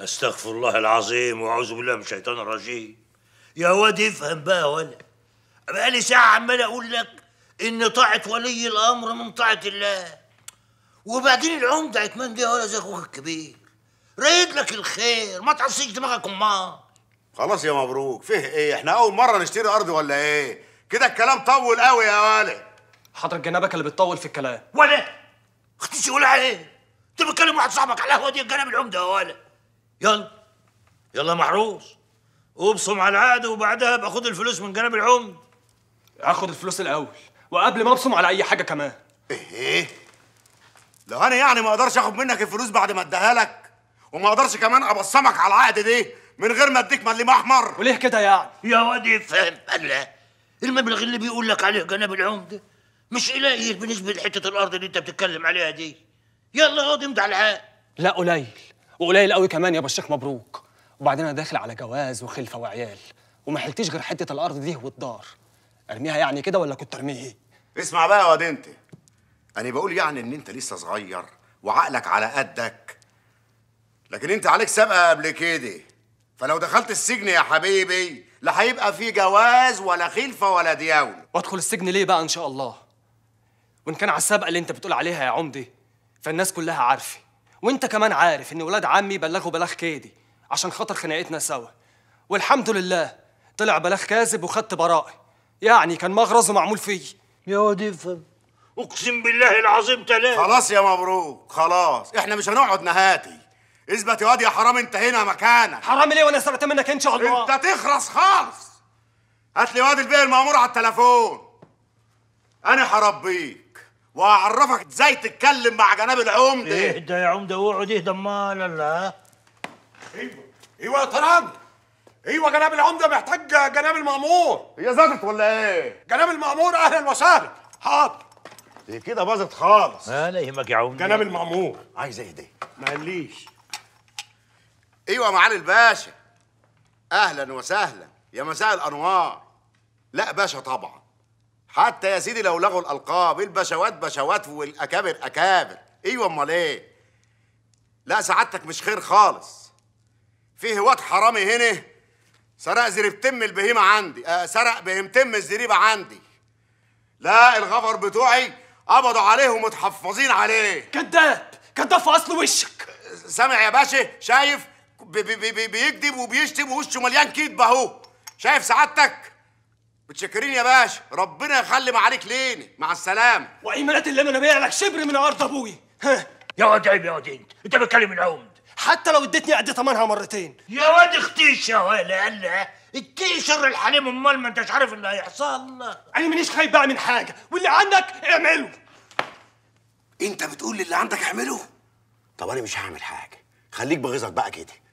استغفر الله العظيم واعوذ بالله من الشيطان الرجيم يا واد افهم بقى ولا بقالي ساعه عمال اقول لك ان طاعه ولي الامر من طاعه الله وبعدين العمده عتمان دي ولا زي اخوك الكبير رايد لك الخير ما تعصيش دماغك امال خلاص يا مبروك فيه ايه احنا اول مره نشتري ارض ولا ايه كده الكلام طول قوي يا ولد حضرتك جنابك اللي بتطول في الكلام ولا اختي ولا ايه انت بتكلم واحد صاحبك على هو دي الجناب العمده يا ولد يلا يلا محروس وابصم على العقد وبعدها ابقى خد الفلوس من جناب العمد اخد الفلوس الاول وقبل ما ابصم على اي حاجه كمان ايه لو انا يعني ما اقدرش اخد منك الفلوس بعد ما اديها لك وما اقدرش كمان ابصمك على العقد دي من غير ما اديك مليم احمر وليه كده يعني يا واد فهم انا المبلغ اللي بيقول لك عليه جناب العمد مش قليل بالنسبه لحته الارض اللي انت بتتكلم عليها دي يلا اقعد امضي على العقد لا قليل وقليل قوي كمان يابا الشيخ مبروك وبعدين انا داخل على جواز وخلفه وعيال وما حلتيش غير حته الارض دي والدار ارميها يعني كده ولا كنت ارميه اسمع بقى يا واد انت انا بقول يعني ان انت لسه صغير وعقلك على قدك لكن انت عليك سابقه قبل كده فلو دخلت السجن يا حبيبي لا هيبقى فيه جواز ولا خلفه ولا دياول وادخل السجن ليه بقى ان شاء الله وان كان على السابقه اللي انت بتقول عليها يا عمدي فالناس كلها عارفه وانت كمان عارف ان ولاد عمي بلغوا بلاغ كيدي عشان خاطر خناقتنا سوا والحمد لله طلع بلاغ كاذب وخدت براءة يعني كان مغرزه معمول فيا يا واد افهم اقسم بالله العظيم تلاقي خلاص يا مبروك خلاص احنا مش هنقعد نهاتي اثبت يا واد يا حرام انت هنا مكانك حرام ليه وانا سمعت منك ان شاء الله انت تخرس خالص هات لي واد البيع المأمور على التليفون انا هربيه وهعرفك ازاي تتكلم مع جناب العمدة ايه ده يا عمده اقعد اهدى امال الله ايوه ايوه يا طراد ايوه جناب العمده محتاج جناب المأمور هي زادت ولا ايه؟ جناب المأمور اهلا وسهلا حاضر دي إيه كده باظت خالص لا يهمك يا عمده جناب المأمور عايز ايه ده ما قاليش ايوه معالي الباشا اهلا وسهلا يا مساء الانوار لا باشا طبعا حتى يا سيدي لو لغوا الالقاب البشوات بشوات والاكابر اكابر ايوه امال ايه لا سعادتك مش خير خالص في واد حرامي هنا سرق زريبتم البهيمه عندي آه سرق بهمتم الزريبه عندي لا الغفر بتوعي قبضوا عليه ومتحفظين عليه كذاب كذاب في اصل وشك سامع يا باشا شايف بي بي بي بيكذب وبيشتم ووشه مليان كدب اهو شايف سعادتك متشكرين يا باشا ربنا يخلي عليك لينا مع السلامه وايمانات اللي انا بايع لك شبر من ارض ابويا ها يا واد عيب يا واد انت انت بتكلم العمد حتى لو اديتني قد ثمنها مرتين يا واد اختيش يا ويلي هلا التيشر الحليم امال ما انتش عارف اللي هيحصل انا مانيش خايف بقى من حاجه واللي عندك اعمله انت بتقول اللي عندك اعمله طب انا مش هعمل حاجه خليك بغيظك بقى كده